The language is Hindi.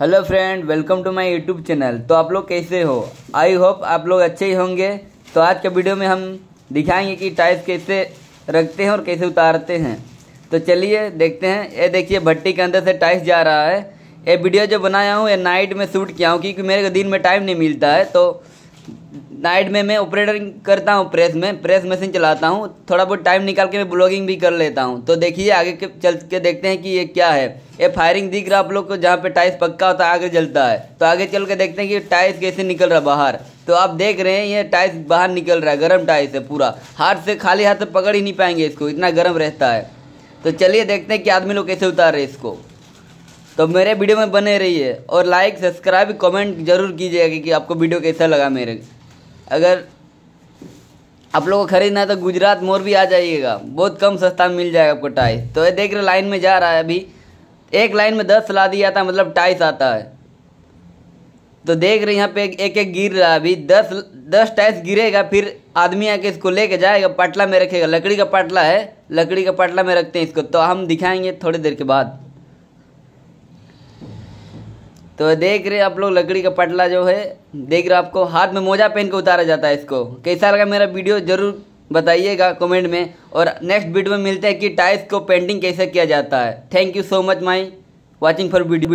hello friend welcome to my YouTube channel तो आप लोग कैसे हो आई होप आप लोग अच्छे ही होंगे तो आज के वीडियो में हम दिखाएंगे कि टाइल्स कैसे रखते हैं और कैसे उतारते हैं तो चलिए देखते हैं ये देखिए भट्टी के अंदर से टाइल्स जा रहा है ये वीडियो जो बनाया हूँ ये नाइट में शूट किया हूँ क्योंकि मेरे को दिन में टाइम नहीं मिलता है तो नाइट में मैं ऑपरेटिंग करता हूँ प्रेस में प्रेस मशीन चलाता हूँ थोड़ा बहुत टाइम निकाल के मैं ब्लॉगिंग भी कर लेता हूँ तो देखिए आगे के चल के देखते हैं कि ये क्या है ये फायरिंग दिख रहा आप लोग को जहाँ पे टाइल्स पक्का होता है आगे जलता है तो आगे चल के देखते हैं कि टाइल्स कैसे निकल रहा बाहर तो आप देख रहे हैं ये टाइल्स बाहर निकल रहा है गर्म टाइल्स है पूरा हाथ से खाली हाथ से पकड़ ही नहीं पाएंगे इसको इतना गर्म रहता है तो चलिए देखते हैं कि आदमी लोग कैसे उतार रहे इसको तो मेरे वीडियो में बने रहिए और लाइक सब्सक्राइब कमेंट जरूर कीजिएगा कि आपको वीडियो कैसा लगा मेरे अगर आप लोगों को खरीदना है तो गुजरात मोर भी आ जाइएगा बहुत कम सस्ता में मिल जाएगा आपको टाई तो ये देख रहे लाइन में जा रहा है अभी एक लाइन में दस ला दिया था मतलब टाइस आता है तो देख रहे यहाँ पे एक एक गिर रहा है अभी दस दस टाइस गिरेगा फिर आदमी आके इसको लेके जाएगा पाटला में रखेगा लकड़ी का पाटला है लकड़ी का पाटला में रखते हैं इसको तो हम दिखाएंगे थोड़ी देर के बाद तो देख रहे आप लोग लकड़ी का पटला जो है देख रहे आपको हाथ में मोजा पहन के उतारा जाता है इसको कैसा लगा मेरा वीडियो जरूर बताइएगा कमेंट में और नेक्स्ट वीडियो में मिलते हैं कि टाइल्स को पेंटिंग कैसे किया जाता है thank you so much my watching for video